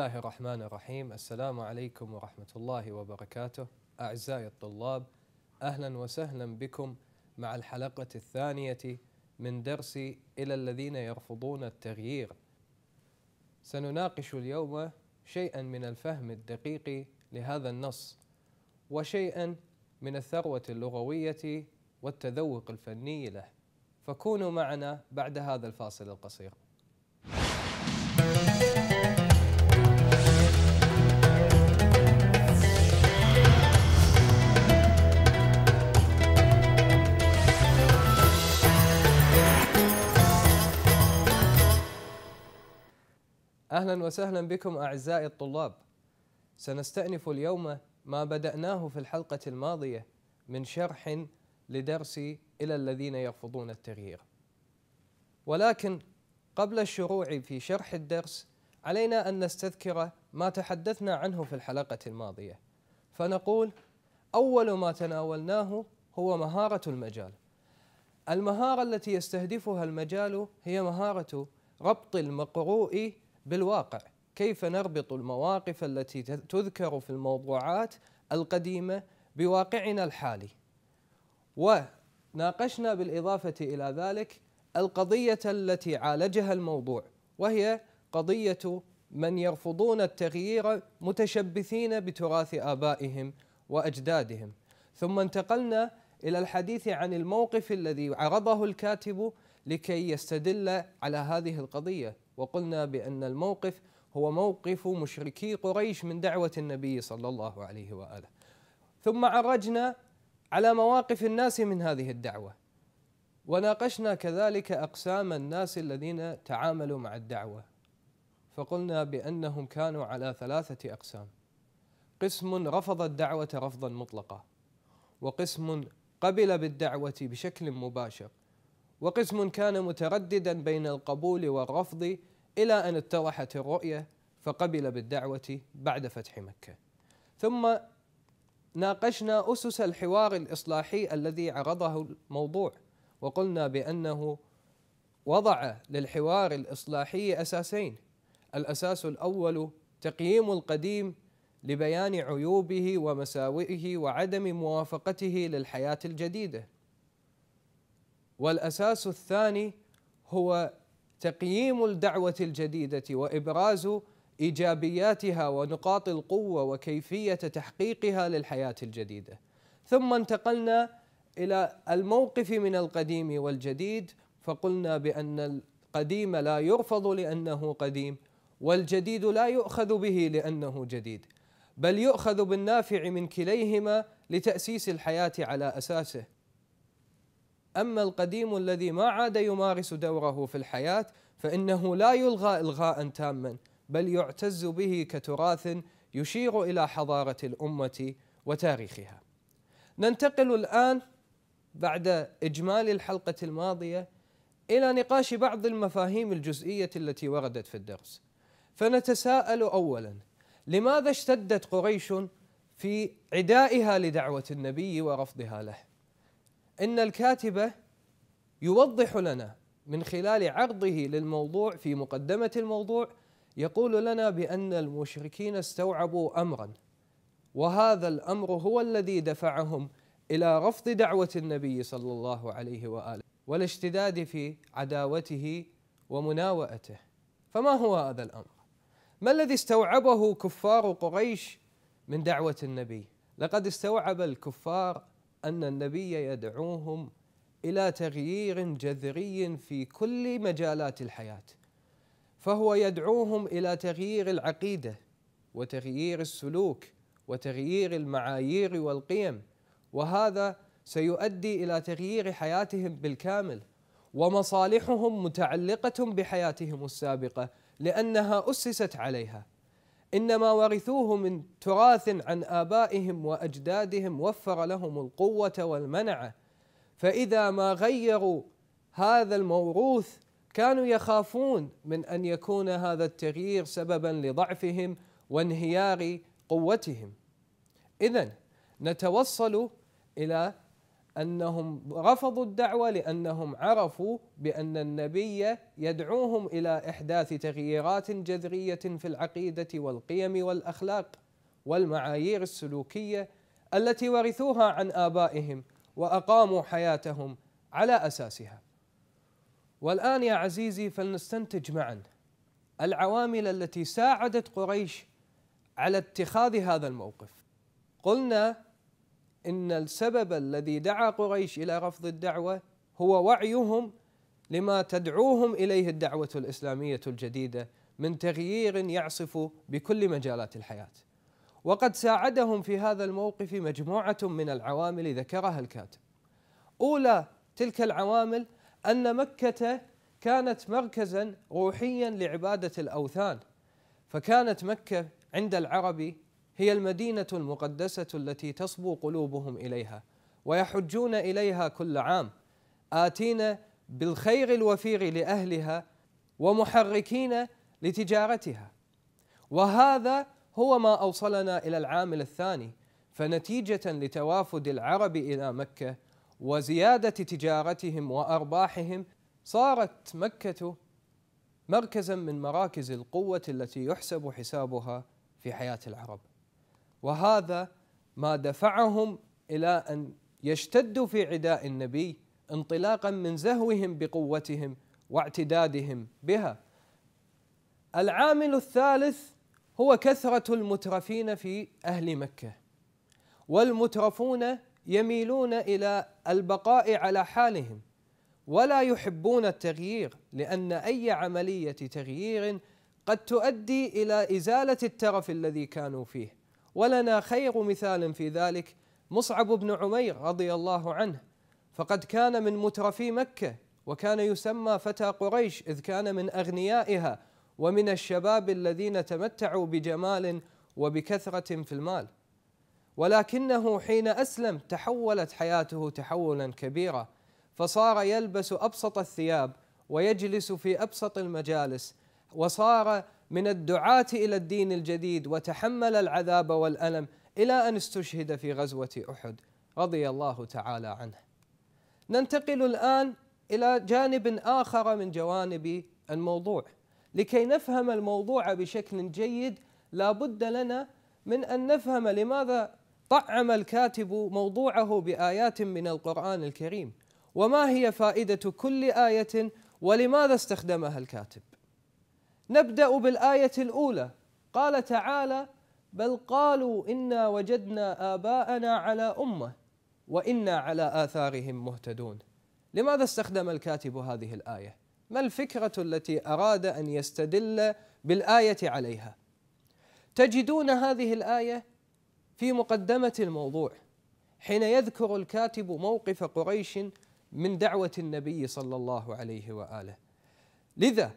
الله الرحمن الرحيم السلام عليكم ورحمة الله وبركاته أعزائي الطلاب أهلا وسهلا بكم مع الحلقة الثانية من درس إلى الذين يرفضون التغيير سنناقش اليوم شيئا من الفهم الدقيق لهذا النص وشيئا من الثروة اللغوية والتذوق الفني له فكونوا معنا بعد هذا الفاصل القصير اهلا وسهلا بكم اعزائي الطلاب. سنستأنف اليوم ما بدأناه في الحلقة الماضية من شرح لدرس إلى الذين يرفضون التغيير. ولكن قبل الشروع في شرح الدرس علينا أن نستذكر ما تحدثنا عنه في الحلقة الماضية. فنقول أول ما تناولناه هو مهارة المجال. المهارة التي يستهدفها المجال هي مهارة ربط المقروء بالواقع كيف نربط المواقف التي تذكر في الموضوعات القديمة بواقعنا الحالي وناقشنا بالإضافة إلى ذلك القضية التي عالجها الموضوع وهي قضية من يرفضون التغيير متشبثين بتراث آبائهم وأجدادهم ثم انتقلنا إلى الحديث عن الموقف الذي عرضه الكاتب لكي يستدل على هذه القضية وقلنا بأن الموقف هو موقف مشركي قريش من دعوة النبي صلى الله عليه وآله ثم عرجنا على مواقف الناس من هذه الدعوة وناقشنا كذلك أقسام الناس الذين تعاملوا مع الدعوة فقلنا بأنهم كانوا على ثلاثة أقسام قسم رفض الدعوة رفضا مطلقا وقسم قبل بالدعوة بشكل مباشر وقسم كان مترددا بين القبول والرفض إلى أن اتضحت الرؤية فقبل بالدعوة بعد فتح مكة ثم ناقشنا أسس الحوار الإصلاحي الذي عرضه الموضوع وقلنا بأنه وضع للحوار الإصلاحي أساسين الأساس الأول تقييم القديم لبيان عيوبه ومساوئه وعدم موافقته للحياة الجديدة والأساس الثاني هو تقييم الدعوة الجديدة وإبراز إيجابياتها ونقاط القوة وكيفية تحقيقها للحياة الجديدة ثم انتقلنا إلى الموقف من القديم والجديد فقلنا بأن القديم لا يرفض لأنه قديم والجديد لا يؤخذ به لأنه جديد بل يؤخذ بالنافع من كليهما لتأسيس الحياة على أساسه أما القديم الذي ما عاد يمارس دوره في الحياة فإنه لا يلغى إلغاء تاما بل يعتز به كتراث يشير إلى حضارة الأمة وتاريخها ننتقل الآن بعد إجمال الحلقة الماضية إلى نقاش بعض المفاهيم الجزئية التي وردت في الدرس فنتساءل أولا لماذا اشتدت قريش في عدائها لدعوة النبي ورفضها له ان الكاتب يوضح لنا من خلال عرضه للموضوع في مقدمه الموضوع يقول لنا بان المشركين استوعبوا امرا وهذا الامر هو الذي دفعهم الى رفض دعوه النبي صلى الله عليه واله والاشتداد في عداوته ومناوئته فما هو هذا الامر ما الذي استوعبه كفار قريش من دعوه النبي لقد استوعب الكفار أن النبي يدعوهم إلى تغيير جذري في كل مجالات الحياة فهو يدعوهم إلى تغيير العقيدة وتغيير السلوك وتغيير المعايير والقيم وهذا سيؤدي إلى تغيير حياتهم بالكامل ومصالحهم متعلقة بحياتهم السابقة لأنها أسست عليها انما ورثوه من تراث عن ابائهم واجدادهم وفر لهم القوه والمنعه فاذا ما غيروا هذا الموروث كانوا يخافون من ان يكون هذا التغيير سببا لضعفهم وانهيار قوتهم اذا نتوصل الى انهم رفضوا الدعوه لانهم عرفوا بان النبي يدعوهم الى احداث تغييرات جذريه في العقيده والقيم والاخلاق والمعايير السلوكيه التي ورثوها عن ابائهم واقاموا حياتهم على اساسها. والان يا عزيزي فلنستنتج معا العوامل التي ساعدت قريش على اتخاذ هذا الموقف. قلنا إن السبب الذي دعا قريش إلى رفض الدعوة هو وعيهم لما تدعوهم إليه الدعوة الإسلامية الجديدة من تغيير يعصف بكل مجالات الحياة وقد ساعدهم في هذا الموقف مجموعة من العوامل ذكرها الكاتب أولى تلك العوامل أن مكة كانت مركزا روحيا لعبادة الأوثان فكانت مكة عند العربي هي المدينة المقدسة التي تصبو قلوبهم إليها ويحجون إليها كل عام آتين بالخير الوفير لأهلها ومحركين لتجارتها وهذا هو ما أوصلنا إلى العامل الثاني فنتيجة لتوافد العرب إلى مكة وزيادة تجارتهم وأرباحهم صارت مكة مركزا من مراكز القوة التي يحسب حسابها في حياة العرب وهذا ما دفعهم الى ان يشتدوا في عداء النبي انطلاقا من زهوهم بقوتهم واعتدادهم بها. العامل الثالث هو كثرة المترفين في أهل مكة والمترفون يميلون إلى البقاء على حالهم ولا يحبون التغيير لأن أي عملية تغيير قد تؤدي إلى إزالة الترف الذي كانوا فيه ولنا خير مثال في ذلك مصعب بن عمير رضي الله عنه فقد كان من مترفي مكة وكان يسمى فتى قريش إذ كان من أغنيائها ومن الشباب الذين تمتعوا بجمال وبكثرة في المال ولكنه حين أسلم تحولت حياته تحولا كبيرا فصار يلبس أبسط الثياب ويجلس في أبسط المجالس وصار من الدعاة إلى الدين الجديد وتحمل العذاب والألم إلى أن استشهد في غزوة أحد رضي الله تعالى عنه. ننتقل الآن إلى جانب آخر من جوانب الموضوع لكي نفهم الموضوع بشكل جيد لا بد لنا من أن نفهم لماذا طعم الكاتب موضوعه بآيات من القرآن الكريم وما هي فائدة كل آية ولماذا استخدمها الكاتب نبدا بالايه الاولى قال تعالى بل قالوا انا وجدنا اباءنا على امه وانا على اثارهم مهتدون لماذا استخدم الكاتب هذه الايه ما الفكره التي اراد ان يستدل بالايه عليها تجدون هذه الايه في مقدمه الموضوع حين يذكر الكاتب موقف قريش من دعوه النبي صلى الله عليه واله لذا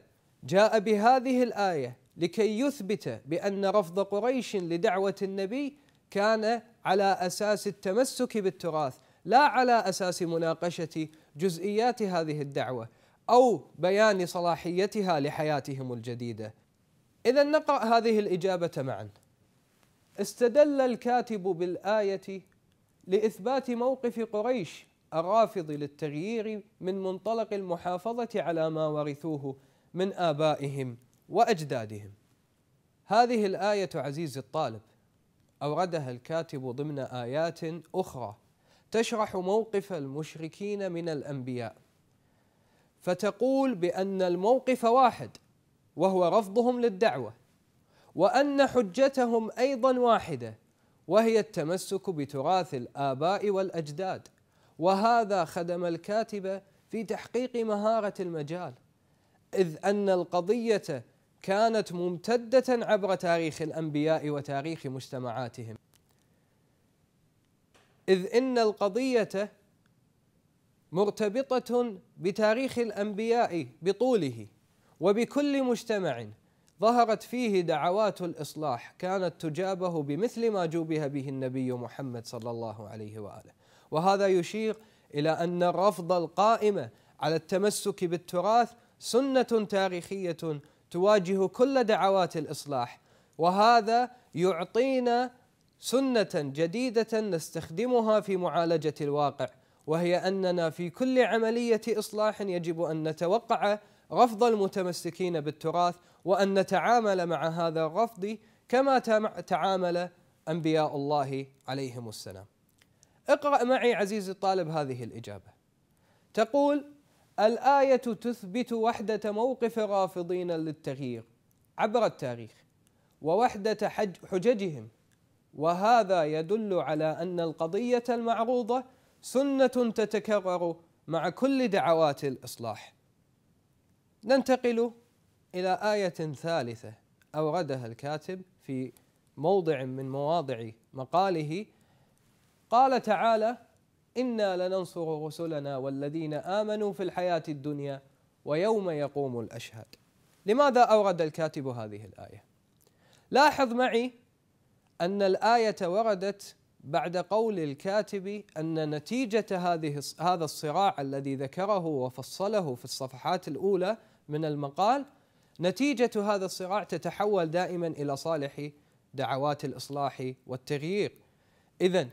جاء بهذه الآية لكي يثبت بأن رفض قريش لدعوة النبي كان على أساس التمسك بالتراث لا على أساس مناقشة جزئيات هذه الدعوة أو بيان صلاحيتها لحياتهم الجديدة إذا نقرأ هذه الإجابة معا استدل الكاتب بالآية لإثبات موقف قريش الرافض للتغيير من منطلق المحافظة على ما ورثوه من آبائهم وأجدادهم هذه الآية عزيزي الطالب أوردها الكاتب ضمن آيات أخرى تشرح موقف المشركين من الأنبياء فتقول بأن الموقف واحد وهو رفضهم للدعوة وأن حجتهم أيضا واحدة وهي التمسك بتراث الآباء والأجداد وهذا خدم الكاتب في تحقيق مهارة المجال إذ أن القضية كانت ممتدة عبر تاريخ الأنبياء وتاريخ مجتمعاتهم إذ إن القضية مرتبطة بتاريخ الأنبياء بطوله وبكل مجتمع ظهرت فيه دعوات الإصلاح كانت تجابه بمثل ما جوبها به النبي محمد صلى الله عليه وآله وهذا يشير إلى أن الرفض القائمة على التمسك بالتراث سنة تاريخية تواجه كل دعوات الإصلاح وهذا يعطينا سنة جديدة نستخدمها في معالجة الواقع وهي أننا في كل عملية إصلاح يجب أن نتوقع رفض المتمسكين بالتراث وأن نتعامل مع هذا الرفض كما تعامل أنبياء الله عليهم السلام اقرأ معي عزيزي الطالب هذه الإجابة تقول الآية تثبت وحدة موقف رافضين للتغيير عبر التاريخ ووحدة حججهم وهذا يدل على أن القضية المعروضة سنة تتكرر مع كل دعوات الإصلاح. ننتقل إلى آية ثالثة أوردها الكاتب في موضع من مواضع مقاله قال تعالى: إنا لننصر رسلنا والذين آمنوا في الحياة الدنيا ويوم يقوم الأشهاد لماذا أورد الكاتب هذه الآية؟ لاحظ معي أن الآية وردت بعد قول الكاتب أن نتيجة هذه هذا الصراع الذي ذكره وفصله في الصفحات الأولى من المقال نتيجة هذا الصراع تتحول دائما إلى صالح دعوات الإصلاح والتغيير إذا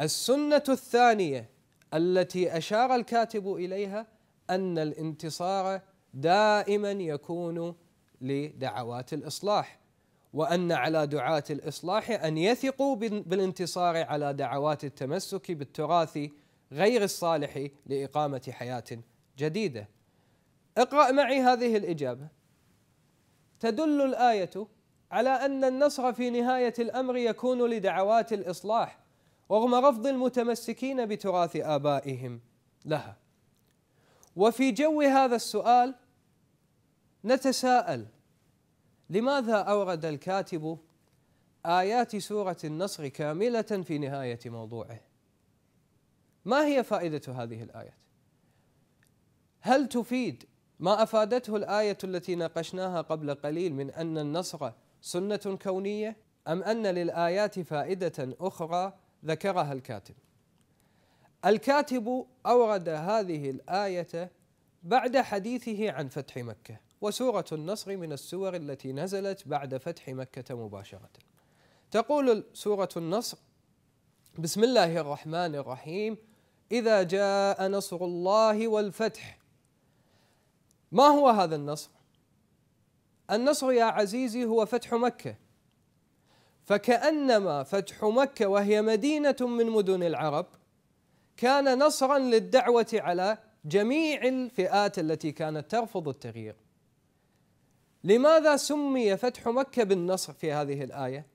السنة الثانية التي أشار الكاتب إليها أن الانتصار دائما يكون لدعوات الإصلاح وأن على دعاة الإصلاح أن يثقوا بالانتصار على دعوات التمسك بالتراث غير الصالح لإقامة حياة جديدة اقرأ معي هذه الإجابة تدل الآية على أن النصر في نهاية الأمر يكون لدعوات الإصلاح رغم رفض المتمسكين بتراث آبائهم لها وفي جو هذا السؤال نتساءل لماذا أورد الكاتب آيات سورة النصر كاملة في نهاية موضوعه ما هي فائدة هذه الآيات هل تفيد ما أفادته الآية التي ناقشناها قبل قليل من أن النصر سنة كونية أم أن للآيات فائدة أخرى ذكرها الكاتب الكاتب اورد هذه الايه بعد حديثه عن فتح مكه وسوره النصر من السور التي نزلت بعد فتح مكه مباشره تقول سوره النصر بسم الله الرحمن الرحيم اذا جاء نصر الله والفتح ما هو هذا النصر النصر يا عزيزي هو فتح مكه فكأنما فتح مكة وهي مدينة من مدن العرب كان نصرا للدعوة على جميع الفئات التي كانت ترفض التغيير لماذا سمي فتح مكة بالنصر في هذه الآية؟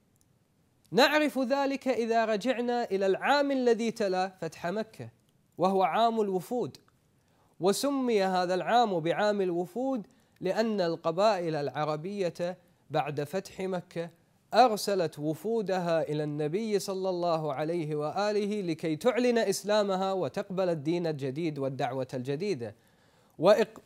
نعرف ذلك إذا رجعنا إلى العام الذي تلا فتح مكة وهو عام الوفود وسمي هذا العام بعام الوفود لأن القبائل العربية بعد فتح مكة ارسلت وفودها الى النبي صلى الله عليه واله لكي تعلن اسلامها وتقبل الدين الجديد والدعوه الجديده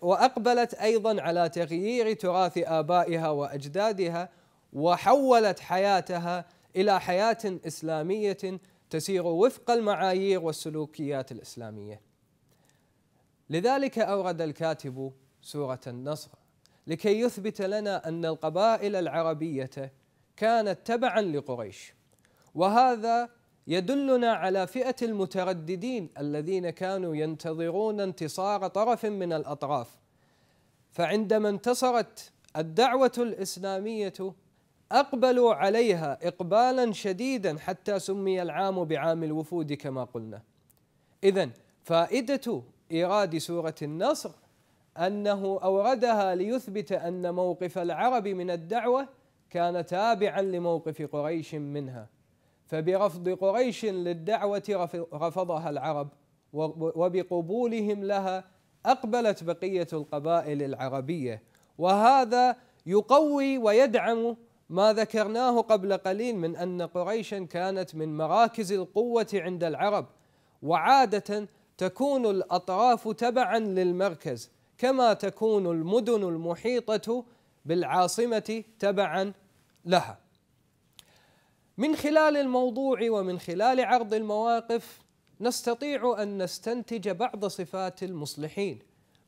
واقبلت ايضا على تغيير تراث ابائها واجدادها وحولت حياتها الى حياه اسلاميه تسير وفق المعايير والسلوكيات الاسلاميه. لذلك اورد الكاتب سوره النصر لكي يثبت لنا ان القبائل العربيه كانت تبعا لقريش وهذا يدلنا على فئه المترددين الذين كانوا ينتظرون انتصار طرف من الاطراف فعندما انتصرت الدعوه الاسلاميه اقبلوا عليها اقبالا شديدا حتى سمي العام بعام الوفود كما قلنا اذا فائده ايراد سوره النصر انه اوردها ليثبت ان موقف العرب من الدعوه كان تابعا لموقف قريش منها فبرفض قريش للدعوة رفضها العرب وبقبولهم لها أقبلت بقية القبائل العربية وهذا يقوي ويدعم ما ذكرناه قبل قليل من أن قريشا كانت من مراكز القوة عند العرب وعادة تكون الأطراف تبعا للمركز كما تكون المدن المحيطة بالعاصمة تبعا لها من خلال الموضوع ومن خلال عرض المواقف نستطيع أن نستنتج بعض صفات المصلحين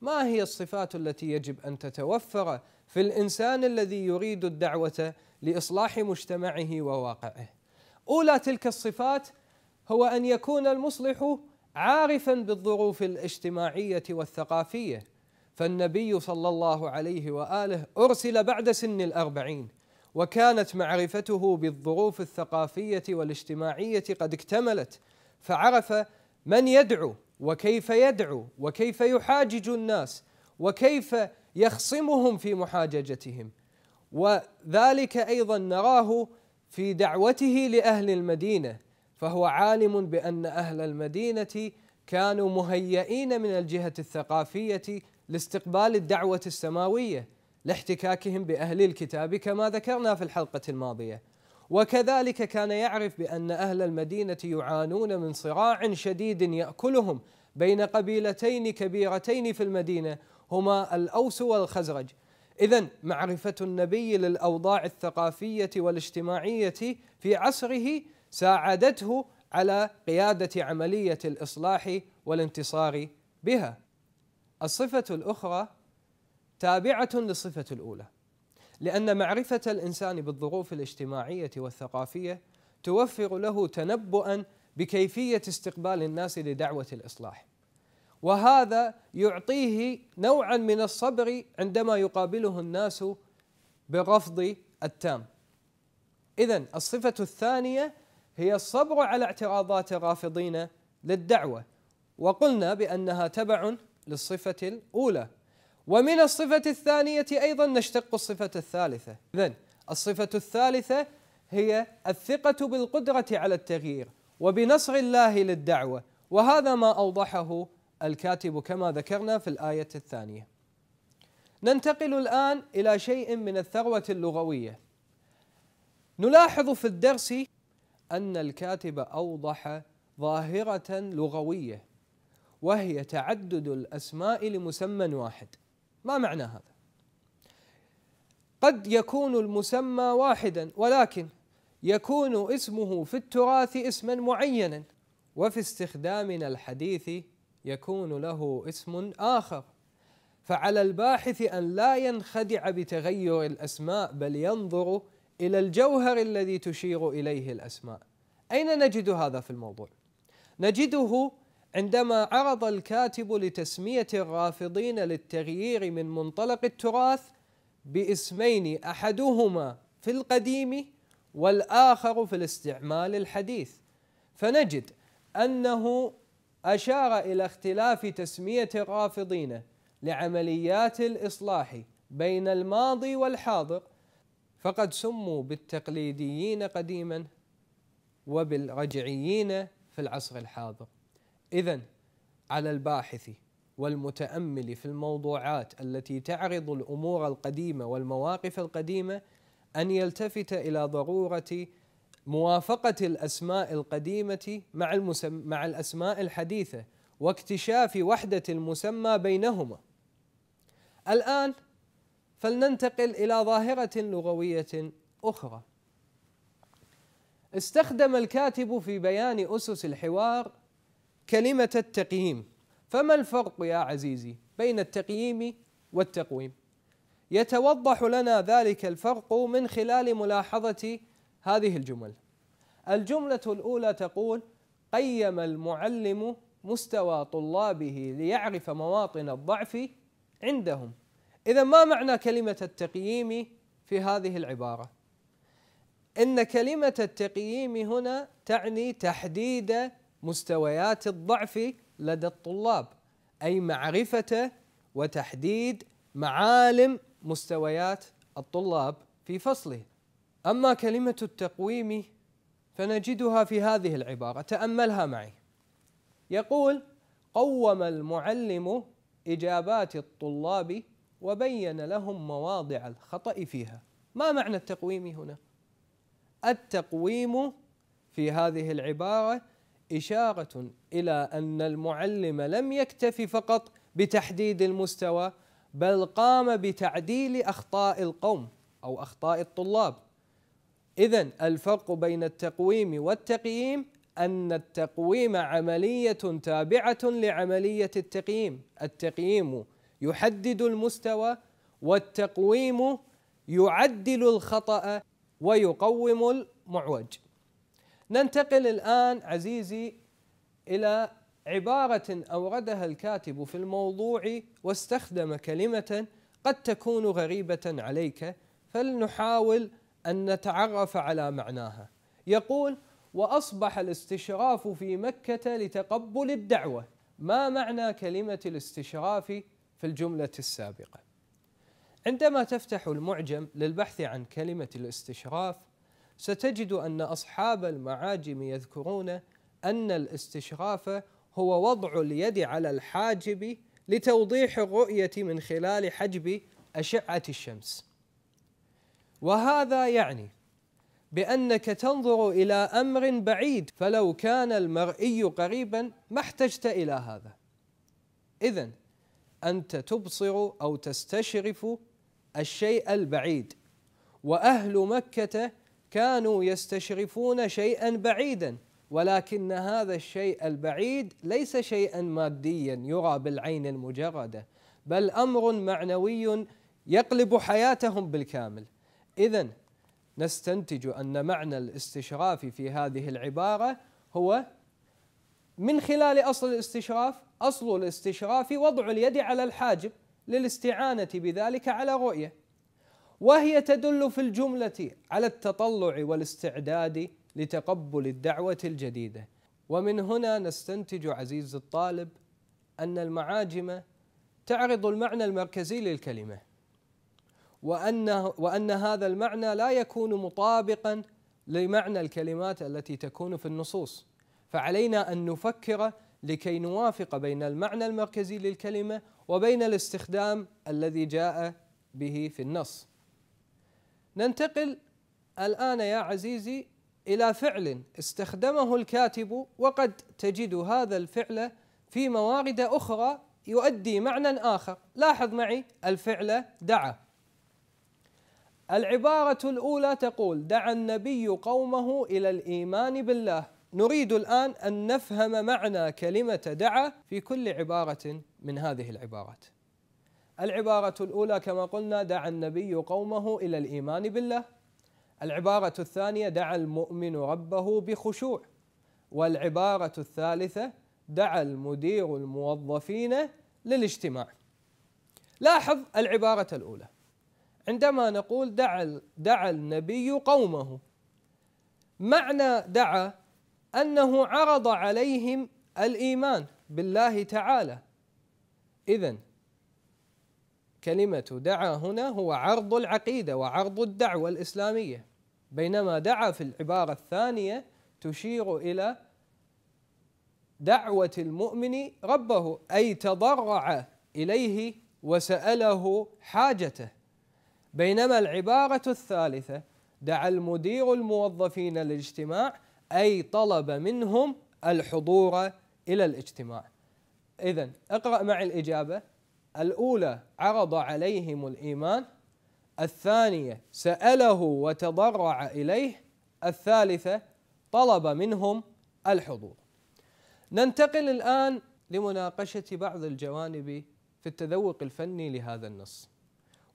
ما هي الصفات التي يجب أن تتوفر في الإنسان الذي يريد الدعوة لإصلاح مجتمعه وواقعه أولى تلك الصفات هو أن يكون المصلح عارفا بالظروف الاجتماعية والثقافية فالنبي صلى الله عليه وآله أرسل بعد سن الأربعين وكانت معرفته بالظروف الثقافية والاجتماعية قد اكتملت فعرف من يدعو وكيف يدعو وكيف يحاجج الناس وكيف يخصمهم في محاججتهم وذلك ايضا نراه في دعوته لاهل المدينه فهو عالم بان اهل المدينه كانوا مهيئين من الجهه الثقافيه لاستقبال الدعوة السماوية لاحتكاكهم بأهل الكتاب كما ذكرنا في الحلقة الماضية وكذلك كان يعرف بأن أهل المدينة يعانون من صراع شديد يأكلهم بين قبيلتين كبيرتين في المدينة هما الأوس والخزرج إذا معرفة النبي للأوضاع الثقافية والاجتماعية في عصره ساعدته على قيادة عملية الإصلاح والانتصار بها الصفة الأخرى تابعة للصفة الأولى لأن معرفة الإنسان بالظروف الاجتماعية والثقافية توفر له تنبؤا بكيفية استقبال الناس لدعوة الإصلاح وهذا يعطيه نوعا من الصبر عندما يقابله الناس بالرفض التام إذا الصفة الثانية هي الصبر على اعتراضات الرافضين للدعوة وقلنا بأنها تبع للصفة الأولى ومن الصفة الثانية أيضا نشتق الصفة الثالثة إذا الصفة الثالثة هي الثقة بالقدرة على التغيير وبنصر الله للدعوة وهذا ما أوضحه الكاتب كما ذكرنا في الآية الثانية ننتقل الآن إلى شيء من الثروة اللغوية نلاحظ في الدرس أن الكاتب أوضح ظاهرة لغوية وهي تعدد الاسماء لمسمى واحد ما معنى هذا قد يكون المسمى واحدا ولكن يكون اسمه في التراث اسما معينا وفي استخدامنا الحديث يكون له اسم اخر فعلى الباحث ان لا ينخدع بتغير الاسماء بل ينظر الى الجوهر الذي تشير اليه الاسماء اين نجد هذا في الموضوع نجده عندما عرض الكاتب لتسمية الرافضين للتغيير من منطلق التراث باسمين أحدهما في القديم والآخر في الاستعمال الحديث فنجد أنه أشار إلى اختلاف تسمية الرافضين لعمليات الإصلاح بين الماضي والحاضر فقد سموا بالتقليديين قديما وبالرجعيين في العصر الحاضر اذا على الباحث والمتامل في الموضوعات التي تعرض الامور القديمه والمواقف القديمه ان يلتفت الى ضروره موافقه الاسماء القديمه مع المسم مع الاسماء الحديثه واكتشاف وحده المسمى بينهما. الان فلننتقل الى ظاهره لغويه اخرى. استخدم الكاتب في بيان اسس الحوار كلمة التقييم فما الفرق يا عزيزي بين التقييم والتقويم؟ يتوضح لنا ذلك الفرق من خلال ملاحظة هذه الجمل. الجملة الأولى تقول: قيم المعلم مستوى طلابه ليعرف مواطن الضعف عندهم. إذا ما معنى كلمة التقييم في هذه العبارة؟ إن كلمة التقييم هنا تعني تحديد مستويات الضعف لدى الطلاب اي معرفه وتحديد معالم مستويات الطلاب في فصله اما كلمه التقويم فنجدها في هذه العباره تاملها معي يقول قوم المعلم اجابات الطلاب وبين لهم مواضع الخطا فيها ما معنى التقويم هنا التقويم في هذه العباره إشارة إلى أن المعلم لم يكتفي فقط بتحديد المستوى بل قام بتعديل أخطاء القوم أو أخطاء الطلاب إذا الفرق بين التقويم والتقييم أن التقويم عملية تابعة لعملية التقييم التقييم يحدد المستوى والتقويم يعدل الخطأ ويقوم المعوج ننتقل الآن عزيزي إلى عبارة أوردها الكاتب في الموضوع واستخدم كلمة قد تكون غريبة عليك فلنحاول أن نتعرف على معناها يقول وأصبح الاستشراف في مكة لتقبل الدعوة ما معنى كلمة الاستشراف في الجملة السابقة عندما تفتح المعجم للبحث عن كلمة الاستشراف ستجد أن أصحاب المعاجم يذكرون أن الاستشراف هو وضع اليد على الحاجب لتوضيح الرؤية من خلال حجب أشعة الشمس وهذا يعني بأنك تنظر إلى أمر بعيد فلو كان المرئي قريبا ما احتجت إلى هذا إذا أنت تبصر أو تستشرف الشيء البعيد وأهل مكة كانوا يستشرفون شيئا بعيدا ولكن هذا الشيء البعيد ليس شيئا ماديا يرى بالعين المجرده بل امر معنوي يقلب حياتهم بالكامل اذا نستنتج ان معنى الاستشراف في هذه العباره هو من خلال اصل الاستشراف اصل الاستشراف وضع اليد على الحاجب للاستعانه بذلك على رؤيه وهي تدل في الجمله على التطلع والاستعداد لتقبل الدعوه الجديده ومن هنا نستنتج عزيز الطالب ان المعاجم تعرض المعنى المركزي للكلمه وان وان هذا المعنى لا يكون مطابقا لمعنى الكلمات التي تكون في النصوص فعلينا ان نفكر لكي نوافق بين المعنى المركزي للكلمه وبين الاستخدام الذي جاء به في النص ننتقل الآن يا عزيزي إلى فعل استخدمه الكاتب وقد تجد هذا الفعل في موارد أخرى يؤدي معنى آخر لاحظ معي الفعل دعا العبارة الأولى تقول دعا النبي قومه إلى الإيمان بالله نريد الآن أن نفهم معنى كلمة دعا في كل عبارة من هذه العبارات العبارة الأولى كما قلنا دعا النبي قومه إلى الإيمان بالله العبارة الثانية دعا المؤمن ربه بخشوع والعبارة الثالثة دعا المدير الموظفين للاجتماع لاحظ العبارة الأولى عندما نقول دعا دعا النبي قومه معنى دعا أنه عرض عليهم الإيمان بالله تعالى إذا كلمة دعا هنا هو عرض العقيدة وعرض الدعوة الإسلامية بينما دعا في العبارة الثانية تشير إلى دعوة المؤمن ربه أي تضرع إليه وسأله حاجته بينما العبارة الثالثة دعا المدير الموظفين للاجتماع أي طلب منهم الحضور إلى الاجتماع إذا اقرأ مع الإجابة الأولى عرض عليهم الإيمان الثانية سأله وتضرع إليه الثالثة طلب منهم الحضور ننتقل الآن لمناقشة بعض الجوانب في التذوق الفني لهذا النص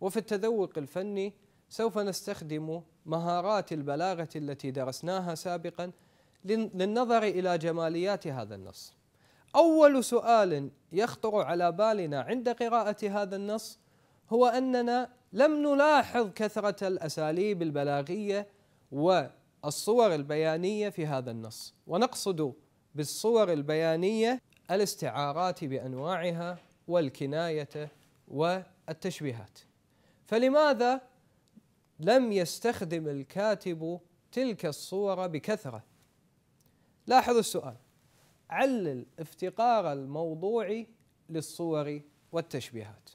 وفي التذوق الفني سوف نستخدم مهارات البلاغة التي درسناها سابقا للنظر إلى جماليات هذا النص اول سؤال يخطر على بالنا عند قراءه هذا النص هو اننا لم نلاحظ كثره الاساليب البلاغيه والصور البيانيه في هذا النص ونقصد بالصور البيانيه الاستعارات بانواعها والكنايه والتشبيهات فلماذا لم يستخدم الكاتب تلك الصور بكثره لاحظوا السؤال علل افتقار الموضوع للصور والتشبيهات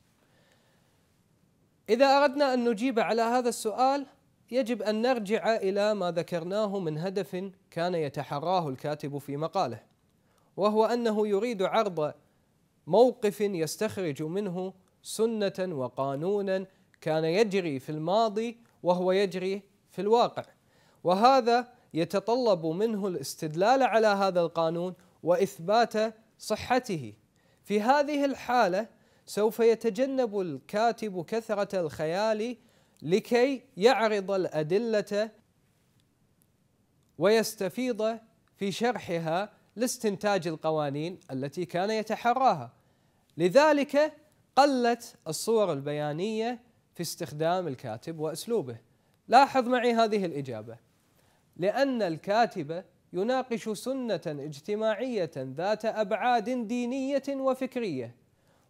إذا أردنا أن نجيب على هذا السؤال يجب أن نرجع إلى ما ذكرناه من هدف كان يتحراه الكاتب في مقاله وهو أنه يريد عرض موقف يستخرج منه سنة وقانونا كان يجري في الماضي وهو يجري في الواقع وهذا يتطلب منه الاستدلال على هذا القانون واثبات صحته في هذه الحاله سوف يتجنب الكاتب كثره الخيال لكي يعرض الادله ويستفيض في شرحها لاستنتاج القوانين التي كان يتحراها لذلك قلت الصور البيانيه في استخدام الكاتب واسلوبه لاحظ معي هذه الاجابه لان الكاتب يناقش سنة اجتماعية ذات أبعاد دينية وفكرية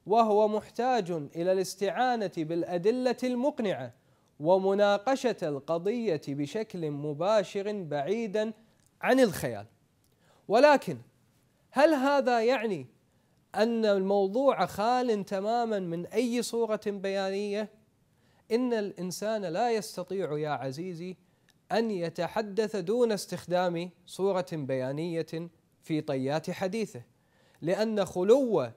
وهو محتاج إلى الاستعانة بالأدلة المقنعة ومناقشة القضية بشكل مباشر بعيدا عن الخيال ولكن هل هذا يعني أن الموضوع خال تماما من أي صورة بيانية؟ إن الإنسان لا يستطيع يا عزيزي أن يتحدث دون استخدام صورة بيانية في طيات حديثه لأن خلو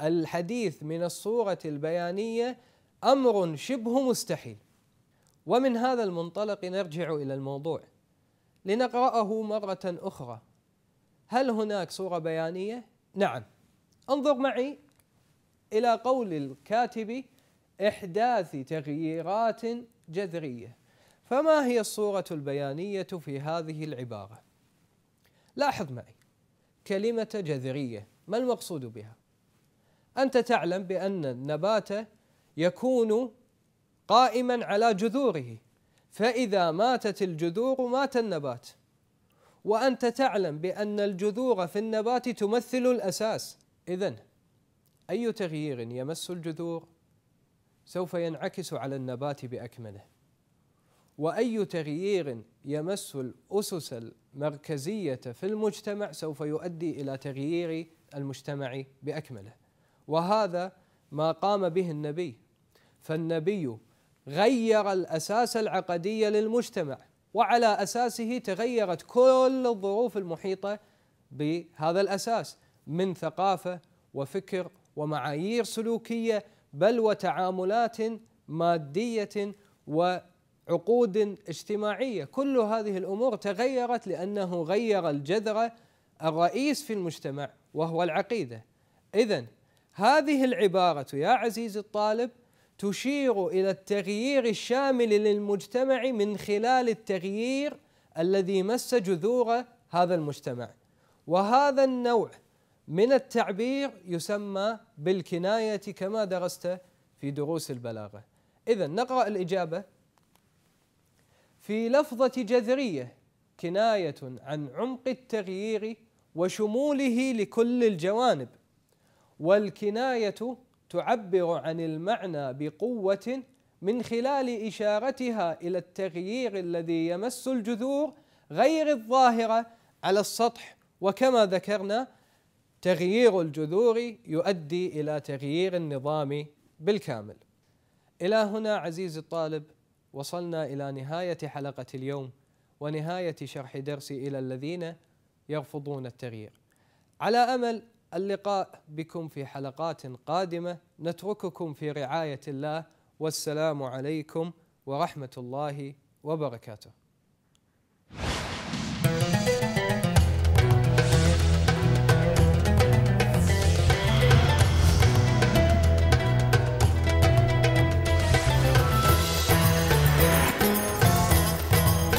الحديث من الصورة البيانية أمر شبه مستحيل ومن هذا المنطلق نرجع إلى الموضوع لنقرأه مرة أخرى هل هناك صورة بيانية؟ نعم انظر معي إلى قول الكاتب إحداث تغييرات جذرية فما هي الصورة البيانية في هذه العبارة؟ لاحظ معي كلمة جذرية ما المقصود بها؟ أنت تعلم بأن النبات يكون قائما على جذوره فإذا ماتت الجذور مات النبات وأنت تعلم بأن الجذور في النبات تمثل الأساس إذا أي تغيير يمس الجذور سوف ينعكس على النبات بأكمله واي تغيير يمس الاسس المركزيه في المجتمع سوف يؤدي الى تغيير المجتمع باكمله وهذا ما قام به النبي فالنبي غير الاساس العقدي للمجتمع وعلى اساسه تغيرت كل الظروف المحيطه بهذا الاساس من ثقافه وفكر ومعايير سلوكيه بل وتعاملات ماديه و عقود اجتماعيه، كل هذه الامور تغيرت لانه غير الجذر الرئيس في المجتمع وهو العقيده. اذا هذه العباره يا عزيزي الطالب تشير الى التغيير الشامل للمجتمع من خلال التغيير الذي مس جذور هذا المجتمع. وهذا النوع من التعبير يسمى بالكنايه كما درست في دروس البلاغه. اذا نقرا الاجابه في لفظة جذرية كناية عن عمق التغيير وشموله لكل الجوانب والكناية تعبر عن المعنى بقوة من خلال إشارتها إلى التغيير الذي يمس الجذور غير الظاهرة على السطح وكما ذكرنا تغيير الجذور يؤدي إلى تغيير النظام بالكامل إلى هنا عزيزي الطالب وصلنا إلى نهاية حلقة اليوم ونهاية شرح درسي إلى الذين يرفضون التغيير على أمل اللقاء بكم في حلقات قادمة نترككم في رعاية الله والسلام عليكم ورحمة الله وبركاته